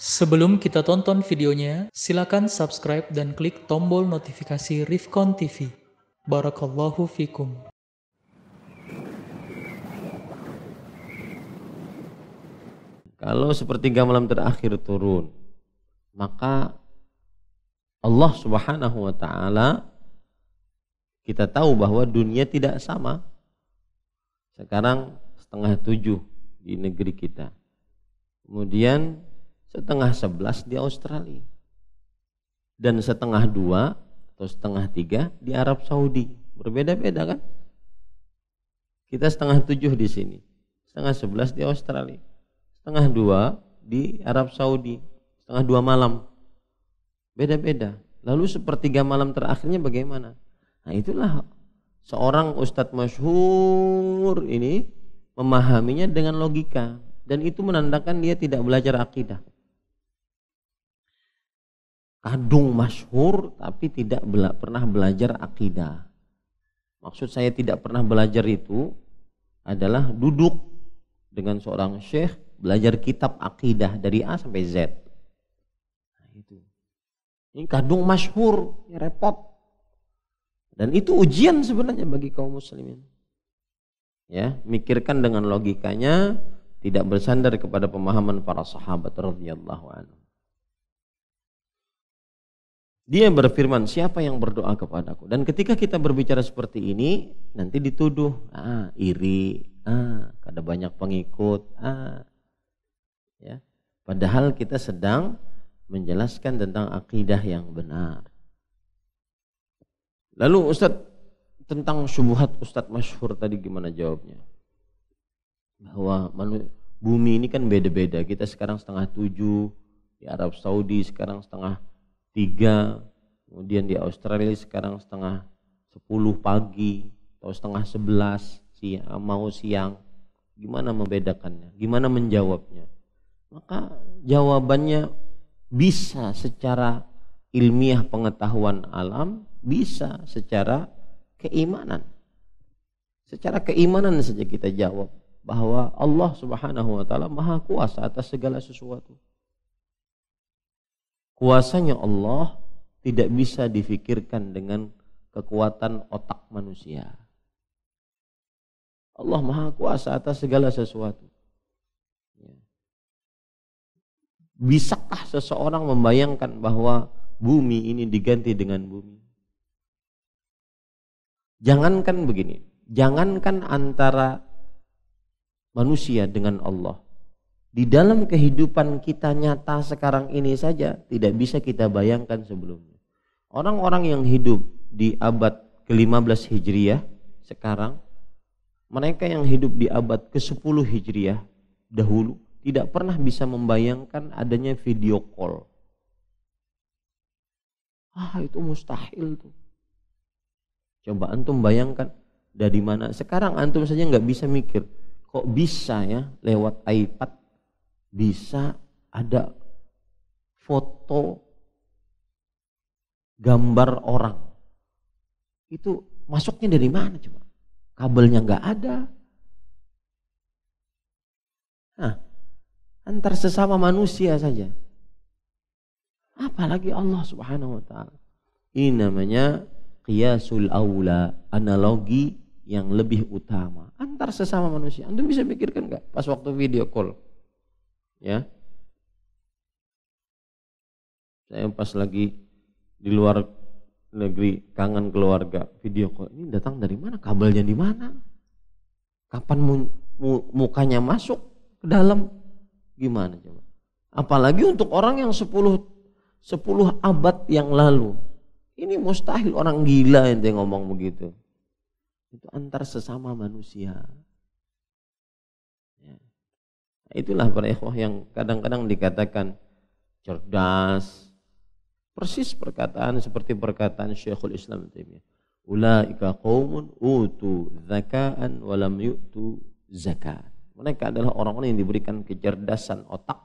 Sebelum kita tonton videonya, silakan subscribe dan klik tombol notifikasi Rifkon TV. Barakallahu fikum. Kalau sepertiga malam terakhir turun, maka Allah Subhanahu wa taala kita tahu bahwa dunia tidak sama. Sekarang setengah tujuh di negeri kita. Kemudian setengah sebelas di Australia dan setengah dua atau setengah tiga di Arab Saudi berbeda-beda kan kita setengah tujuh di sini setengah sebelas di Australia setengah dua di Arab Saudi setengah dua malam beda-beda lalu sepertiga malam terakhirnya bagaimana nah itulah seorang ustadz masyhur ini memahaminya dengan logika dan itu menandakan dia tidak belajar akidah kadung masyhur tapi tidak bela pernah belajar akidah. Maksud saya tidak pernah belajar itu adalah duduk dengan seorang syekh belajar kitab akidah dari A sampai Z. Nah, itu. Ini kadung masyhur, ya repot. Dan itu ujian sebenarnya bagi kaum muslimin. Ya, mikirkan dengan logikanya, tidak bersandar kepada pemahaman para sahabat radhiyallahu anhu. Dia berfirman, siapa yang berdoa kepadaku? Dan ketika kita berbicara seperti ini, nanti dituduh, ah, iri, ah, ada banyak pengikut, ah. Ya. Padahal kita sedang menjelaskan tentang akidah yang benar. Lalu Ustadz tentang subuhat Ustadz Masyhur tadi gimana jawabnya? Bahwa bumi ini kan beda-beda. Kita sekarang setengah tujuh di Arab Saudi, sekarang setengah tiga kemudian di Australia sekarang setengah sepuluh pagi atau setengah sebelas siang mau siang gimana membedakannya gimana menjawabnya maka jawabannya bisa secara ilmiah pengetahuan alam bisa secara keimanan secara keimanan saja kita jawab bahwa Allah Subhanahu wa taala maha kuasa atas segala sesuatu kuasanya Allah tidak bisa difikirkan dengan kekuatan otak manusia. Allah Maha Kuasa atas segala sesuatu. Ya. Bisakah seseorang membayangkan bahwa bumi ini diganti dengan bumi? Jangankan begini, jangankan antara manusia dengan Allah di dalam kehidupan kita nyata sekarang ini saja tidak bisa kita bayangkan sebelumnya. Orang-orang yang hidup di abad ke-15 Hijriah sekarang, mereka yang hidup di abad ke-10 Hijriah dahulu tidak pernah bisa membayangkan adanya video call. Ah, itu mustahil tuh. Coba antum bayangkan dari mana. Sekarang antum saja nggak bisa mikir. Kok bisa ya lewat iPad bisa ada foto gambar orang. Itu masuknya dari mana coba? Kabelnya nggak ada. Nah, antar sesama manusia saja. Apalagi Allah Subhanahu wa taala. Ini namanya kiasul aula, analogi yang lebih utama antar sesama manusia. Antum bisa pikirkan nggak pas waktu video call? ya saya pas lagi di luar negeri kangen keluarga video kok ini datang dari mana kabelnya di mana kapan mu, mu, mukanya masuk ke dalam gimana coba apalagi untuk orang yang sepuluh 10 abad yang lalu ini mustahil orang gila yang ngomong begitu itu antar sesama manusia Itulah para ikhwah yang kadang-kadang dikatakan cerdas. Persis perkataan seperti perkataan Syekhul Islam Taimiyah. Ulaika qaumun utu zakaan walam yu'tu zakat. Mereka adalah orang-orang yang diberikan kecerdasan otak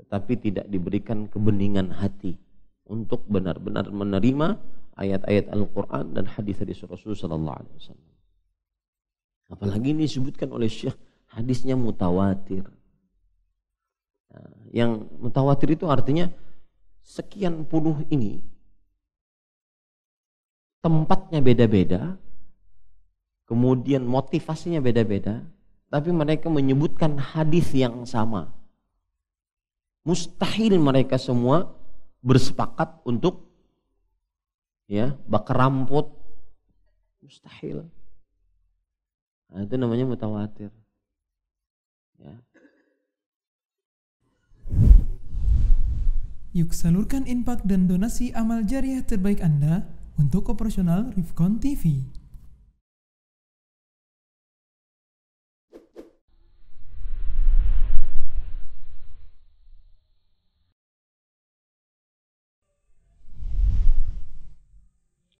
tetapi tidak diberikan kebeningan hati untuk benar-benar menerima ayat-ayat Al-Qur'an dan hadis dari Rasul sallallahu alaihi wasallam. Apalagi ini disebutkan oleh Syekh hadisnya mutawatir yang mutawatir itu artinya sekian puluh ini tempatnya beda-beda, kemudian motivasinya beda-beda, tapi mereka menyebutkan hadis yang sama. Mustahil mereka semua bersepakat untuk ya bakar rambut mustahil nah, itu namanya mutawatir ya Yuk salurkan impak dan donasi amal jariah terbaik Anda untuk operasional Rifkon TV.